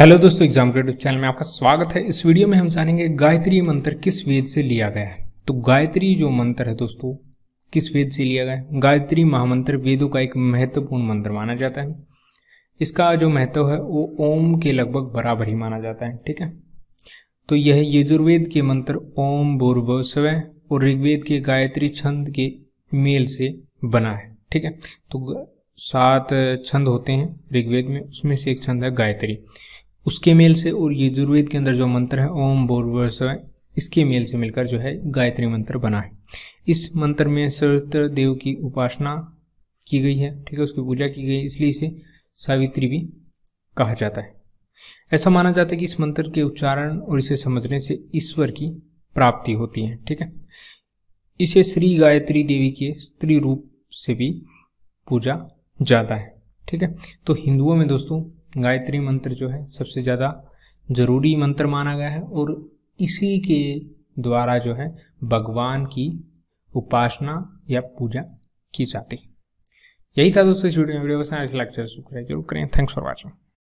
hello दोस्तों exam credit channel में आपका स्वागत है इस वीडियो में हम जानेंगे गायत्री मंत्र किस वेद से लिया गया है तो गायत्री जो मंत्र है दोस्तों किस वेद से लिया गया है गायत्री महामंत्र वेदों का एक महत्वपूर्ण मंत्र माना जाता है इसका जो महत्व है वो ओम के लगभग बराबर ही माना जाता है ठीक है तो यह यजुर्वेद के मंत्र ओम बोर्व और ऋग्वेद के गायत्री छंद के मेल से बना है ठीक है तो सात छंद होते हैं ऋग्वेद में उसमें से एक छंद है गायत्री उसके मेल से और ये जुर्वेद के अंदर जो मंत्र है ओम बोरवरसराय इसके मेल से मिलकर जो है गायत्री मंत्र बना है इस मंत्र में सर्वत्र देव की उपासना की गई है ठीक है उसकी पूजा की गई इसलिए इसे सावित्री भी कहा जाता है ऐसा माना जाता है कि इस मंत्र के उच्चारण और इसे समझने से ईश्वर की प्राप्ति होती है ठीक है इसे श्री गायत्री देवी के स्त्री रूप से भी पूजा जाता है ठीक है तो हिंदुओं में दोस्तों गायत्री मंत्र जो है सबसे ज़्यादा ज़रूरी मंत्र माना गया है और इसी के द्वारा जो है भगवान की उपासना या पूजा की जाती है यही था दोस्तों इस वीडियो में वीडियो पसंद अच्छा तो लग जरूर करें थैंक्स फॉर वॉचिंग